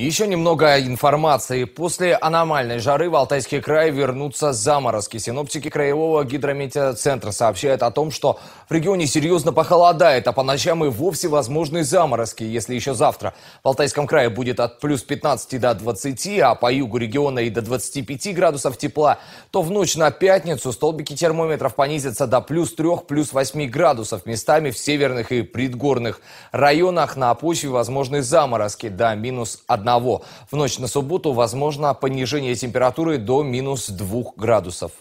Еще немного информации. После аномальной жары в Алтайский край вернутся заморозки. Синоптики Краевого гидрометеоцентра сообщают о том, что в регионе серьезно похолодает, а по ночам и вовсе возможны заморозки, если еще завтра. В Алтайском крае будет от плюс 15 до 20, а по югу региона и до 25 градусов тепла, то в ночь на пятницу столбики термометров понизятся до плюс 3, плюс 8 градусов. Местами в северных и предгорных районах на почве возможны заморозки до минус 1 в ночь на субботу возможно понижение температуры до минус 2 градусов.